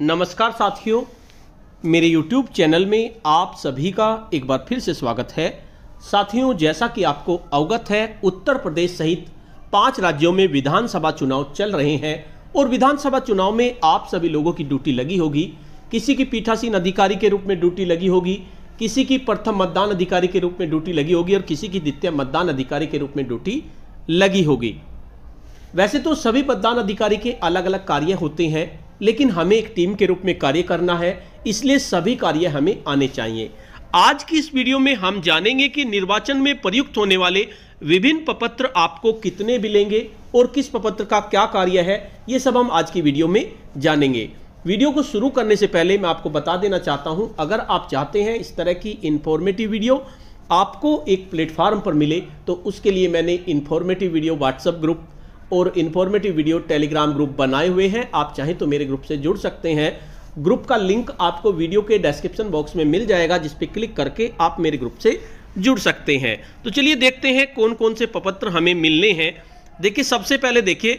नमस्कार साथियों मेरे YouTube चैनल में आप सभी का एक बार फिर से स्वागत है साथियों जैसा कि आपको अवगत है उत्तर प्रदेश सहित पांच राज्यों में विधानसभा चुनाव चल रहे हैं और विधानसभा चुनाव में आप सभी लोगों की ड्यूटी लगी होगी किसी की पीठासीन अधिकारी के रूप में ड्यूटी लगी होगी किसी की प्रथम मतदान अधिकारी के रूप में ड्यूटी लगी होगी और किसी की द्वितीय मतदान अधिकारी के रूप में ड्यूटी लगी होगी वैसे तो सभी मतदान अधिकारी के अलग अलग कार्य होते हैं लेकिन हमें एक टीम के रूप में कार्य करना है इसलिए सभी कार्य हमें आने चाहिए आज की इस वीडियो में हम जानेंगे कि निर्वाचन में प्रयुक्त होने वाले विभिन्न पपत्र आपको कितने मिलेंगे और किस पपत्र का क्या कार्य है ये सब हम आज की वीडियो में जानेंगे वीडियो को शुरू करने से पहले मैं आपको बता देना चाहता हूं अगर आप चाहते हैं इस तरह की इन्फॉर्मेटिव वीडियो आपको एक प्लेटफार्म पर मिले तो उसके लिए मैंने इन्फॉर्मेटिव वीडियो व्हाट्सएप ग्रुप और इन्फॉर्मेटिव वीडियो टेलीग्राम ग्रुप बनाए हुए हैं आप चाहें तो मेरे ग्रुप से जुड़ सकते हैं ग्रुप का लिंक आपको वीडियो के डिस्क्रिप्शन बॉक्स में मिल जाएगा जिस पर क्लिक करके आप मेरे ग्रुप से जुड़ सकते हैं तो चलिए देखते हैं कौन कौन से पपत्र हमें मिलने हैं देखिए सबसे पहले देखिए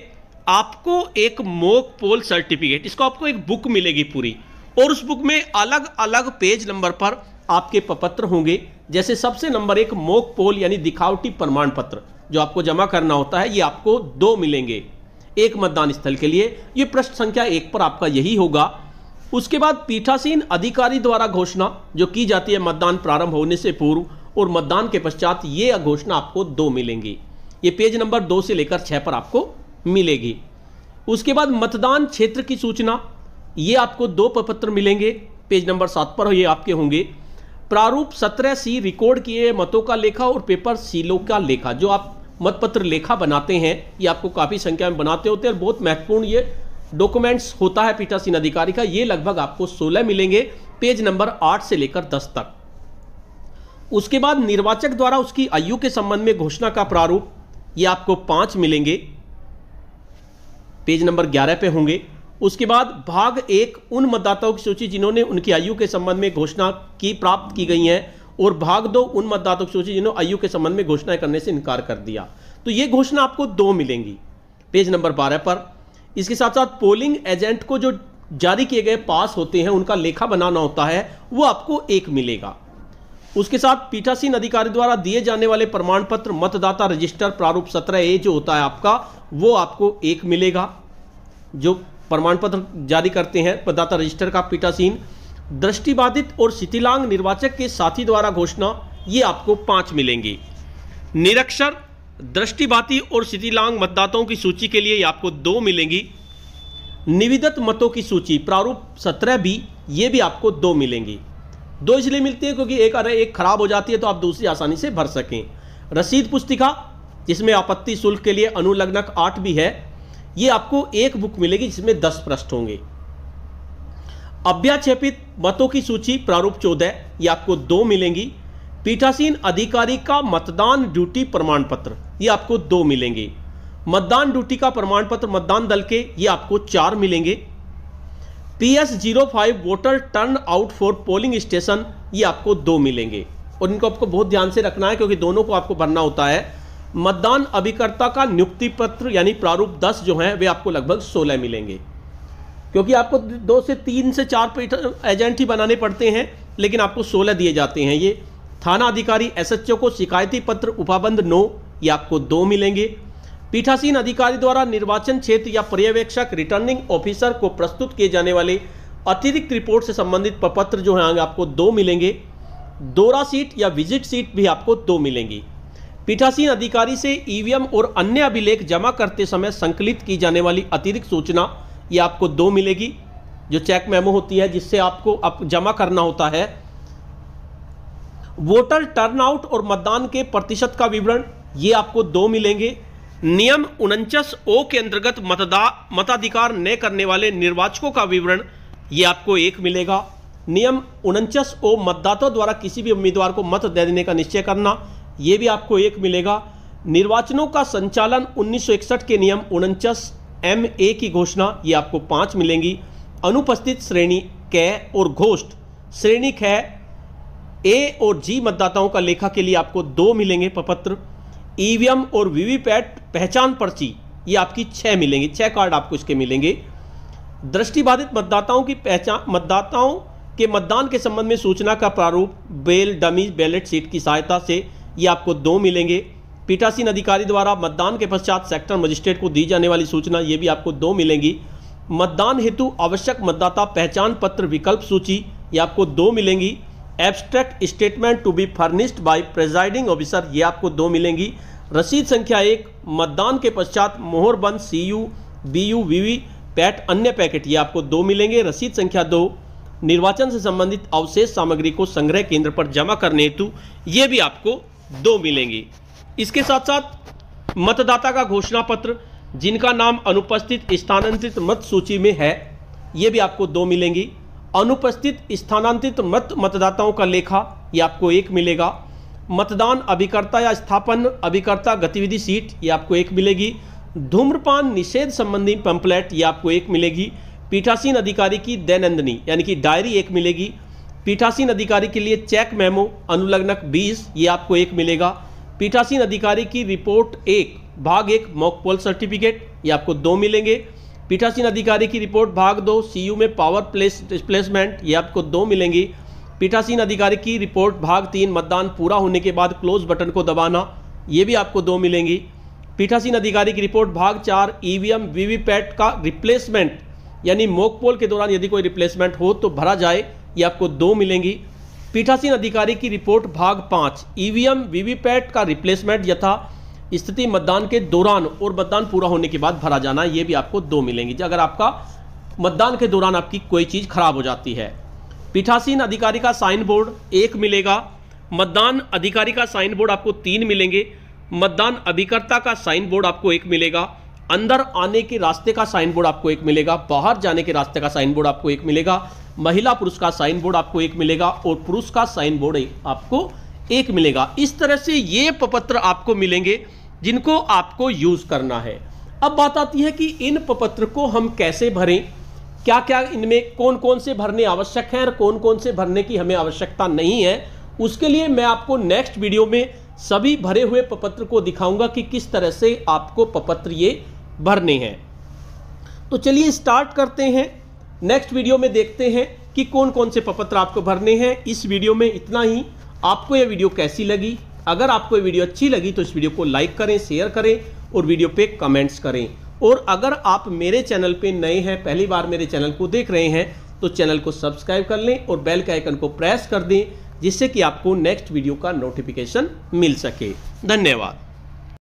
आपको एक मोक पोल सर्टिफिकेट इसको आपको एक बुक मिलेगी पूरी और उस बुक में अलग अलग पेज नंबर पर आपके पपत्र होंगे जैसे सबसे नंबर एक मोक पोल यानी दिखावटी प्रमाण पत्र जो आपको जमा करना होता है ये आपको दो मिलेंगे एक मतदान स्थल के लिए ये प्रश्न संख्या एक पर आपका यही होगा उसके बाद पीठासीन अधिकारी द्वारा घोषणा जो की जाती है मतदान प्रारंभ होने से पूर्व और मतदान के पश्चात ये घोषणा आपको दो मिलेंगी ये पेज नंबर दो से लेकर छः पर आपको मिलेगी उसके बाद मतदान क्षेत्र की सूचना ये आपको दो प्रपत्र मिलेंगे पेज नंबर सात पर ये आपके होंगे प्रारूप सत्रह सी रिकॉर्ड किए मतों का लेखा और पेपर सीलों का लेखा जो आप मतपत्र लेखा बनाते हैं ये आपको काफ़ी संख्या में बनाते होते हैं और बहुत महत्वपूर्ण ये डॉक्यूमेंट्स होता है पीठासीन अधिकारी का ये लगभग आपको 16 मिलेंगे पेज नंबर 8 से लेकर 10 तक उसके बाद निर्वाचक द्वारा उसकी आयु के संबंध में घोषणा का प्रारूप ये आपको पांच मिलेंगे पेज नंबर ग्यारह पे होंगे उसके बाद भाग एक उन मतदाताओं की सूची जिन्होंने उनकी आयु के संबंध में घोषणा की प्राप्त की गई है और भाग दो उन मतदाताओं की सूची जिन्होंने आयु के संबंध में घोषणा करने से इनकार कर दिया तो ये घोषणा आपको दो मिलेंगी पेज नंबर बारह पर इसके साथ साथ पोलिंग एजेंट को जो जारी किए गए पास होते हैं उनका लेखा बनाना होता है वो आपको एक मिलेगा उसके साथ पीठासीन अधिकारी द्वारा दिए जाने वाले प्रमाण पत्र मतदाता रजिस्टर प्रारूप सत्रह ए जो होता है आपका वो आपको एक मिलेगा जो प्रमाण पत्र जारी करते हैं मतदाता रजिस्टर का पीटासीन दृष्टिबाधित और शिथिलांग निर्वाचक के साथी द्वारा घोषणा ये आपको पाँच मिलेंगी निरक्षर दृष्टिबाती और शिथिलांग मतदाताओं की सूची के लिए ये आपको दो मिलेंगी निविदत मतों की सूची प्रारूप सत्रह बी ये भी आपको दो मिलेंगी दो इसलिए मिलती है क्योंकि एक अरे एक खराब हो जाती है तो आप दूसरी आसानी से भर सकें रसीद पुस्तिका जिसमें आपत्ति शुल्क के लिए अनुलग्नक आठ भी है ये आपको एक बुक मिलेगी जिसमें दस प्रश्न होंगे अभ्याचेपित मतों की सूची प्रारूप चौदह ये आपको दो मिलेंगी पीठासीन अधिकारी का मतदान ड्यूटी प्रमाण पत्र ये आपको दो मिलेंगे मतदान ड्यूटी का प्रमाण पत्र मतदान दल के ये आपको चार मिलेंगे P S zero five voter turnout for polling station ये आपको दो मिलेंगे और इनको आपको बहुत ध्यान से रखना है क्योंकि दोनों को आपको भरना होता है मतदान अभिकर्ता का नियुक्ति पत्र यानी प्रारूप दस जो हैं वे आपको लगभग सोलह मिलेंगे क्योंकि आपको दो से तीन से चार एजेंट ही बनाने पड़ते हैं लेकिन आपको सोलह दिए जाते हैं ये थाना अधिकारी एसएचओ को शिकायती पत्र उपाबंध नौ ये आपको दो मिलेंगे पीठासीन अधिकारी द्वारा निर्वाचन क्षेत्र या पर्यवेक्षक रिटर्निंग ऑफिसर को प्रस्तुत किए जाने वाले अतिरिक्त रिपोर्ट से संबंधित पत्र जो हैं आपको दो मिलेंगे दोरा सीट या विजिट सीट भी आपको दो मिलेंगी पीठासीन अधिकारी से ईवीएम और अन्य अभिलेख जमा करते समय संकलित की जाने वाली अतिरिक्त सूचना ये आपको दो मिलेगी जो चेक मेमो होती है जिससे आपको आप जमा करना होता है वोटर टर्नआउट और मतदान के प्रतिशत का विवरण ये आपको दो मिलेंगे नियम उनचास ओ के अंतर्गत मतदा मताधिकार न करने वाले निर्वाचकों का विवरण ये आपको एक मिलेगा नियम उनचास ओ मतदाता द्वारा किसी भी उम्मीदवार को मत दे देने का निश्चय करना ये भी आपको एक मिलेगा निर्वाचनों का संचालन 1961 के नियम उनचास एम ए की घोषणा ये आपको पांच मिलेंगी अनुपस्थित श्रेणी कै और घोष्ट श्रेणी ख ए और जी मतदाताओं का लेखा के लिए आपको दो मिलेंगे पपत्र ईवीएम और वीवीपैट पहचान पर्ची ये आपकी छह मिलेंगी छह कार्ड आपको इसके मिलेंगे दृष्टिबाधित मतदाताओं की पहचान मतदाताओं के मतदान के संबंध में सूचना का प्रारूप बेल डमी बैलेट सीट की सहायता से ये आपको दो मिलेंगे पीठासीन अधिकारी द्वारा मतदान के पश्चात सेक्टर मजिस्ट्रेट को दी जाने वाली सूचना ये भी आपको दो मिलेंगी मतदान हेतु आवश्यक मतदाता पहचान पत्र विकल्प सूची ये आपको दो मिलेंगी abstract statement to be furnished by presiding officer ये आपको दो मिलेंगी रसीद संख्या एक मतदान के पश्चात मोहरबंद C U B U VVPAT अन्य पैकेट ये आपको दो मिलेंगे रसीद संख्या दो निर्वाचन से संबंधित अवशेष सामग्री को संग्रह केंद्र पर जमा करने हेतु ये भी आपको दो मिलेंगी इसके साथ साथ मतदाता का घोषणा पत्र जिनका नाम अनुपस्थित स्थानांतरित मत सूची में है ये भी आपको दो मिलेंगी अनुपस्थित स्थानांतरित मत मतदाताओं का लेखा ये आपको एक मिलेगा मतदान अभिकर्ता या स्थापन अभिकर्ता गतिविधि सीट ये आपको एक मिलेगी धूम्रपान निषेध संबंधी पंपलेट ये आपको एक मिलेगी पीठासीन अधिकारी की दैनंदनी यानी कि डायरी एक मिलेगी पीठासीन अधिकारी के लिए चेक मेमो अनुलग्नक 20 ये आपको एक मिलेगा पीठासीन अधिकारी की रिपोर्ट एक भाग एक मॉक पोल सर्टिफिकेट ये आपको दो मिलेंगे पीठासीन अधिकारी की रिपोर्ट भाग दो सी में पावर प्लेस डिस्प्लेसमेंट ये आपको दो मिलेंगी पीठासीन अधिकारी की रिपोर्ट भाग तीन मतदान पूरा होने के बाद क्लोज बटन को दबाना ये भी आपको दो मिलेंगी पीठासीन अधिकारी की रिपोर्ट भाग चार ईवीएम वीवीपैट का रिप्लेसमेंट यानी मोकपोल के दौरान यदि कोई रिप्लेसमेंट हो तो भरा जाए ये आपको दो मिलेंगी पीठासीन अधिकारी की रिपोर्ट भाग पाँच ईवीएम वीवीपैट का रिप्लेसमेंट यथा स्थिति मतदान के दौरान और मतदान पूरा होने के बाद भरा जाना ये भी आपको दो मिलेंगी अगर आपका मतदान के दौरान आपकी कोई चीज़ खराब हो जाती है पीठासीन अधिकारी का साइन बोर्ड एक मिलेगा मतदान अधिकारी का साइन बोर्ड आपको तीन मिलेंगे मतदान अभिकर्ता का साइन बोर्ड आपको एक मिलेगा अंदर आने के रास्ते का साइन बोर्ड आपको एक मिलेगा बाहर जाने के रास्ते का साइन बोर्ड आपको एक मिलेगा महिला पुरुष का साइन बोर्ड आपको एक मिलेगा और पुरुष का साइन बोर्ड आपको एक मिलेगा इस तरह से ये पपत्र आपको मिलेंगे जिनको आपको यूज करना है अब बात आती है कि इन पपत्र को हम कैसे भरें क्या क्या इनमें कौन कौन से भरने आवश्यक हैं और कौन कौन से भरने की हमें आवश्यकता नहीं है उसके लिए मैं आपको नेक्स्ट वीडियो में सभी भरे हुए पपत्र को दिखाऊंगा कि किस तरह से आपको पपत्र ये भरने हैं तो चलिए स्टार्ट करते हैं नेक्स्ट वीडियो में देखते हैं कि कौन कौन से पपत्र आपको भरने हैं इस वीडियो में इतना ही आपको यह वीडियो कैसी लगी अगर आपको ये वीडियो अच्छी लगी तो इस वीडियो को लाइक करें शेयर करें और वीडियो पे कमेंट्स करें और अगर आप मेरे चैनल पे नए हैं पहली बार मेरे चैनल को देख रहे हैं तो चैनल को सब्सक्राइब कर लें और बेल के आइकन को प्रेस कर दें जिससे कि आपको नेक्स्ट वीडियो का नोटिफिकेशन मिल सके धन्यवाद